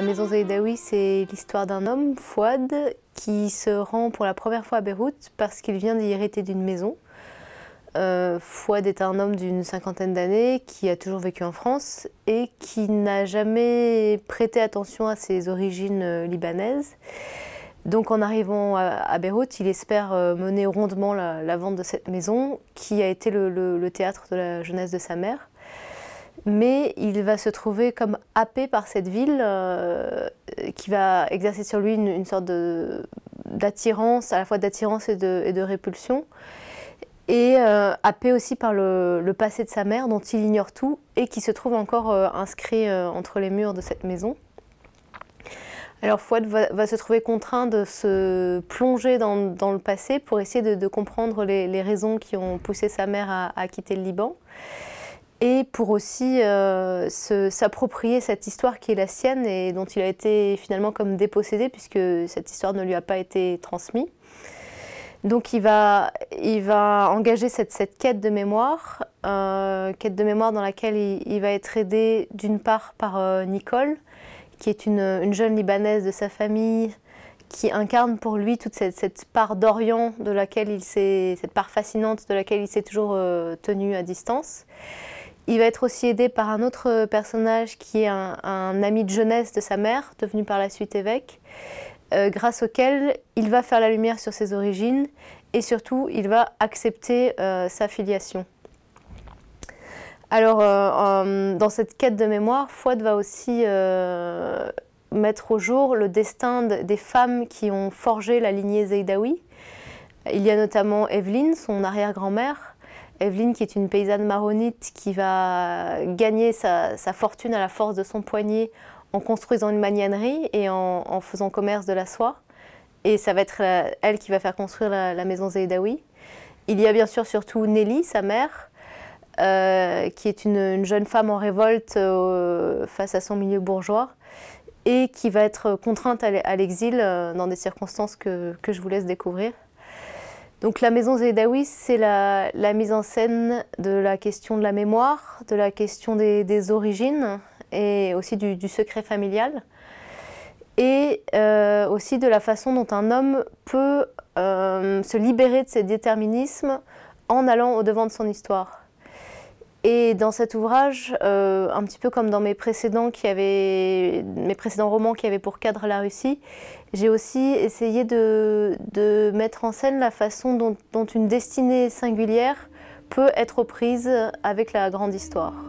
la maison Zaïdaoui, c'est l'histoire d'un homme, Fouad, qui se rend pour la première fois à Beyrouth parce qu'il vient d'y hériter d'une maison. Euh, Fouad est un homme d'une cinquantaine d'années qui a toujours vécu en France et qui n'a jamais prêté attention à ses origines euh, libanaises. Donc en arrivant à, Beyrouth, il espère euh, mener rondement la, vente de cette maison qui a été le théâtre de la jeunesse de sa mère mais il va se trouver comme happé par cette ville euh, qui va exercer sur lui une, sorte d'attirance, à la fois d'attirance et de, répulsion, et euh, happé aussi par le, passé de sa mère dont il ignore tout et qui se trouve encore euh, inscrit entre les murs de cette maison. Alors Fouad va, se trouver contraint de se plonger dans, le passé pour essayer de, comprendre les, raisons qui ont poussé sa mère à quitter le Liban et pour aussi euh, s'approprier cette histoire qui est la sienne et dont il a été finalement comme dépossédé puisque cette histoire ne lui a pas été transmise. Donc il va, il va engager cette, quête de mémoire, euh, quête de mémoire dans laquelle il, va être aidé d'une part par euh, Nicole, qui est une, jeune Libanaise de sa famille, qui incarne pour lui toute cette, part d'Orient, de laquelle il cette part fascinante de laquelle il s'est toujours tenu à distance. Il va être aussi aidé par un autre euh, personnage qui est un, ami de jeunesse de sa mère, devenu par la suite évêque, euh, grâce auquel il va faire la lumière sur ses origines et surtout il va accepter euh, sa filiation. Alors, dans cette quête de mémoire, Fouad va aussi mettre au jour le destin des femmes qui ont forgé la lignée Zaidawi. Il y a notamment Evelyne, son arrière-grand-mère, Evelyne, qui est une paysanne maronite, qui va gagner sa, fortune à la force de son poignet en construisant une magnanerie et en, faisant commerce de la soie. Et ça va être elle qui va faire construire la, maison Zaidawi. Il y a bien sûr surtout Nelly, sa mère, euh, qui est une, jeune femme en révolte euh, face à son milieu bourgeois et qui va être contrainte à l'exil euh, dans des circonstances que je vous laisse découvrir. Donc la maison Zédaoui, c'est la, mise en scène de la question de la mémoire, de la question des, origines et aussi du, secret familial et euh, aussi de la façon dont un homme peut euh, se libérer de ses déterminismes en allant au-devant de son histoire. Et dans cet ouvrage, euh, un petit peu comme dans mes précédents, qui avaient, mes précédents romans qui avaient pour cadre la Russie, j'ai aussi essayé de, mettre en scène la façon dont, dont une destinée singulière peut être prise avec la grande histoire.